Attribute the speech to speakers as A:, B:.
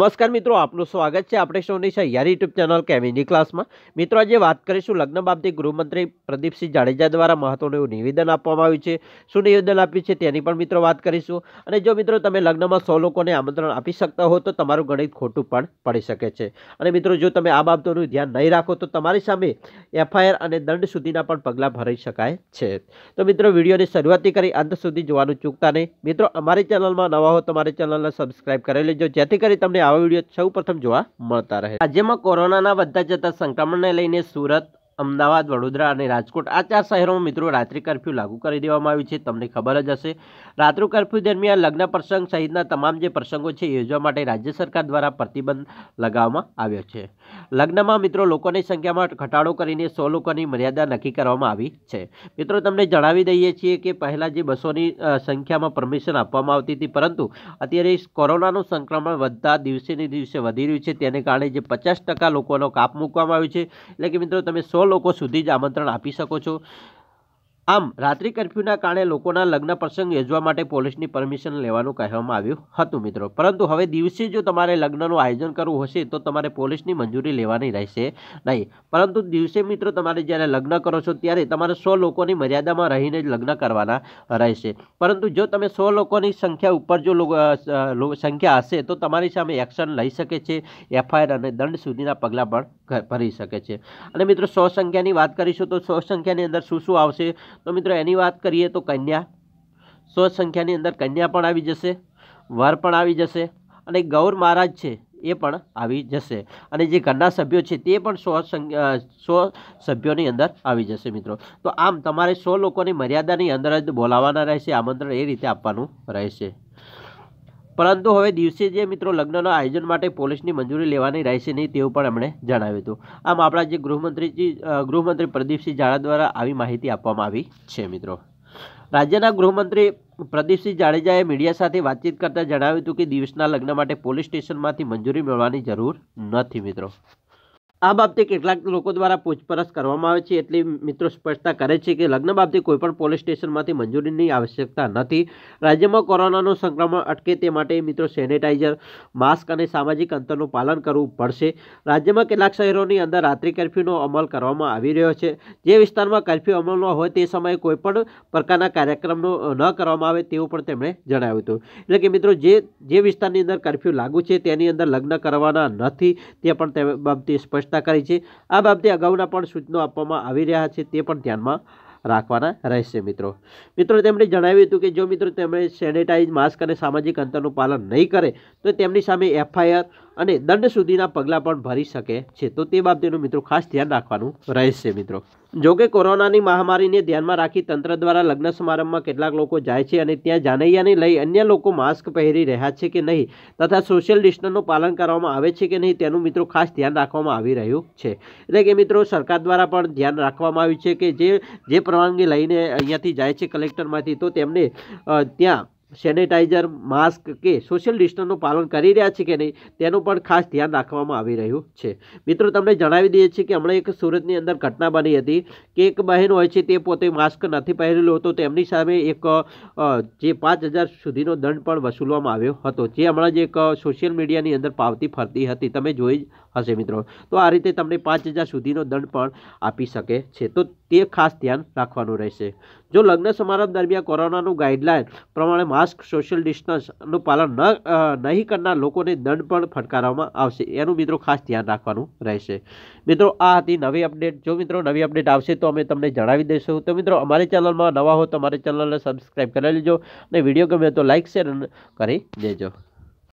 A: નમસ્કાર મિત્રો આપનું સ્વાગત છે આપણે સૌની સહિયારી યુટ્યુબ ચેનલ કેમીની ક્લાસમાં મિત્રો આજે વાત કરીશું લગ્ન બાબતે ગૃહમંત્રી પ્રદીપસિંહ જાડેજા દ્વારા મહત્વનું એવું નિવેદન આપવામાં આવ્યું છે શું નિવેદન આપ્યું છે તેની પણ મિત્રો વાત કરીશું અને જો મિત્રો તમે લગ્નમાં સો લોકોને આમંત્રણ આપી શકતા હો તો તમારું ગણિત ખોટું પણ પડી શકે છે અને મિત્રો જો તમે આ બાબતોનું ધ્યાન નહીં રાખો તો તમારી સામે એફઆઈઆર અને દંડ સુધીના પણ પગલાં ભરી શકાય છે તો મિત્રો વિડીયોને શરૂઆતથી કરી અંત સુધી જોવાનું ચૂકતા નહીં મિત્રો અમારી ચેનલમાં નવા હો તો અમારી ચેનલને સબસ્ક્રાઈબ કરી લેજો જેથી કરી તમને આવા વિડીયો સૌ પ્રથમ જોવા મળતા રહે રાજ્યમાં કોરોનાના વધતા જતા સંક્રમણને લઈને સુરત અમદાવાદ વડોદરા અને રાજકોટ આ ચાર શહેરોમાં મિત્રો રાત્રિ કરફ્યુ લાગુ કરી દેવામાં આવ્યું છે તમને ખબર જ હશે રાત્રિ કર્ફ્યુ દરમિયાન લગ્ન પ્રસંગ સહિતના તમામ જે પ્રસંગો છે યોજવા માટે રાજ્ય સરકાર દ્વારા પ્રતિબંધ લગાવવામાં આવ્યો છે લગ્નમાં મિત્રો લોકોની સંખ્યામાં ઘટાડો કરીને સો લોકોની મર્યાદા નક્કી કરવામાં આવી છે મિત્રો તમને જણાવી દઈએ છીએ કે પહેલાં જે બસોની સંખ્યામાં પરમિશન આપવામાં આવતી હતી પરંતુ અત્યારે કોરોનાનું સંક્રમણ વધતા દિવસે ને દિવસે વધી રહ્યું છે તેને કારણે જે પચાસ ટકા લોકોનો કાપ મૂકવામાં આવ્યો છે એટલે કે મિત્રો તમે સો લોકો સુધી જ આમંત્રણ આપી શકો છો આમ રાત્રિ કર્ફ્યુના કારણે લોકોના લગ્ન પ્રસંગ યોજવા માટે પોલીસની પરમિશન લેવાનું કહેવામાં આવ્યું હતું મિત્રો પરંતુ હવે દિવસે જો તમારે લગ્નનું આયોજન કરવું હશે તો તમારે પોલીસની મંજૂરી લેવાની રહેશે નહીં પરંતુ દિવસે મિત્રો તમારે જ્યારે લગ્ન કરો છો ત્યારે તમારે સો લોકોની મર્યાદામાં રહીને જ લગ્ન કરવાના રહેશે પરંતુ જો તમે સો લોકોની સંખ્યા ઉપર જો સંખ્યા હશે તો તમારી સામે એક્શન લઈ શકે છે એફઆઈઆર અને દંડ સુધીના પગલાં પણ ભરી શકે છે અને મિત્રો સો સંખ્યાની વાત કરીશું તો સો સંખ્યાની અંદર શું શું આવશે તો મિત્રો એની વાત કરીએ તો કન્યા સો સંખ્યાની અંદર કન્યા પણ આવી જશે વર પણ આવી જશે અને ગૌર મહારાજ છે એ પણ આવી જશે અને જે ઘરના સભ્યો છે તે પણ સો સો સભ્યોની અંદર આવી જશે મિત્રો તો આમ તમારે સો લોકોની મર્યાદાની અંદર જ બોલાવવાના રહેશે આમંત્રણ એ રીતે આપવાનું રહેશે પરંતુ હવે દિવસે જે મિત્રો લગ્નના આયોજન માટે પોલીસની મંજૂરી લેવાની રહેશે નહીં તેવું પણ એમણે જણાવ્યું હતું આમ આપણા જે ગૃહમંત્રીજી ગૃહમંત્રી પ્રદીપસિંહ ઝાડા દ્વારા આવી માહિતી આપવામાં આવી છે મિત્રો રાજ્યના ગૃહમંત્રી પ્રદીપસિંહ જાડેજાએ મીડિયા સાથે વાતચીત કરતાં જણાવ્યું હતું કે દિવસના લગ્ન માટે પોલીસ સ્ટેશનમાંથી મંજૂરી મેળવવાની જરૂર નથી મિત્રો આ બાબતે કેટલાક લોકો દ્વારા પૂછપરછ કરવામાં આવે છે એટલી મિત્રો સ્પષ્ટતા કરે છે કે લગ્ન બાબતે કોઈપણ પોલીસ સ્ટેશનમાંથી મંજૂરીની આવશ્યકતા નથી રાજ્યમાં કોરોનાનું સંક્રમણ અટકે તે માટે મિત્રો સેનિટાઈઝર માસ્ક અને સામાજિક અંતરનું પાલન કરવું પડશે રાજ્યમાં કેટલાક શહેરોની અંદર રાત્રિ કર્ફ્યુનો અમલ કરવામાં આવી રહ્યો છે જે વિસ્તારમાં કર્ફ્યુ અમલ ન હોય તે સમયે કોઈપણ પ્રકારના કાર્યક્રમનો ન કરવામાં આવે તેવું પણ તેમણે જણાવ્યું હતું એટલે કે મિત્રો જે જે વિસ્તારની અંદર કર્ફ્યુ લાગુ છે તેની અંદર લગ્ન કરવાના નથી તે પણ તે બાબતે સ્પષ્ટ વ્યવસ્થા કરી છે આ બાબતે અગાઉના પણ સૂચનો આપવામાં આવી રહ્યા છે તે પણ ધ્યાનમાં રાખવાના રહેશે મિત્રો મિત્રો તેમણે જણાવ્યું હતું કે જો મિત્રો તેમણે સેનેટાઇઝ માસ્ક અને સામાજિક અંતરનું પાલન નહીં કરે તો તેમની સામે એફઆઈઆર અને દંડ સુધીના પગલાં પણ ભરી શકે છે તો તે બાબતેનું મિત્રો ખાસ ધ્યાન રાખવાનું રહેશે મિત્રો જોકે કોરોનાની મહામારીને ધ્યાનમાં રાખી તંત્ર દ્વારા લગ્ન સમારંભમાં કેટલાક લોકો જાય છે અને ત્યાં જાનૈયાને લઈ અન્ય લોકો માસ્ક પહેરી રહ્યા છે કે નહીં તથા સોશિયલ ડિસ્ટન્સનું પાલન કરવામાં આવે છે કે નહીં તેનું મિત્રો ખાસ ધ્યાન રાખવામાં આવી રહ્યું છે એટલે કે મિત્રો સરકાર દ્વારા પણ ધ્યાન રાખવામાં આવ્યું છે કે જે જે પરવાનગી લઈને અહીંયાથી જાય છે કલેક્ટરમાંથી તો તેમને ત્યાં સેનેટાઈઝર માસ્ક કે સોશિયલ ડિસ્ટન્સનું પાલન કરી રહ્યા છે કે નહીં તેનું પણ ખાસ ધ્યાન રાખવામાં આવી રહ્યું છે મિત્રો તમને જણાવી દઈએ છીએ કે હમણાં એક સુરતની અંદર ઘટના બની હતી કે એક બહેન હોય છે તે પોતે માસ્ક નથી પહેરેલો હતો તેમની સામે એક જે પાંચ હજાર સુધીનો દંડ પણ વસૂલવામાં આવ્યો હતો જે હમણાં જ એક સોશિયલ મીડિયાની અંદર પાવતી ફરતી હતી તમે જોઈ હશે મિત્રો તો આ રીતે તમને પાંચ હજાર સુધીનો દંડ પણ આપી શકે છે તો તે ખાસ ધ્યાન રાખવાનું રહેશે જો લગ્ન સમારંભ દરમિયાન કોરોનાનું ગાઈડલાઇન પ્રમાણે માસ્ક સોશિયલ ડિસ્ટન્સનું પાલન ન નહીં કરનાર લોકોને દંડ પણ ફટકારવામાં આવશે એનું મિત્રો ખાસ ધ્યાન રાખવાનું રહેશે મિત્રો આ હતી નવી અપડેટ જો મિત્રો નવી અપડેટ આવશે તો અમે તમને જણાવી દઈશું તો મિત્રો અમારી ચેનલમાં નવા હો તો અમારી ચેનલને સબસ્ક્રાઈબ કરી લેજો અને વિડીયો ગમે તો લાઇક શેર કરી દેજો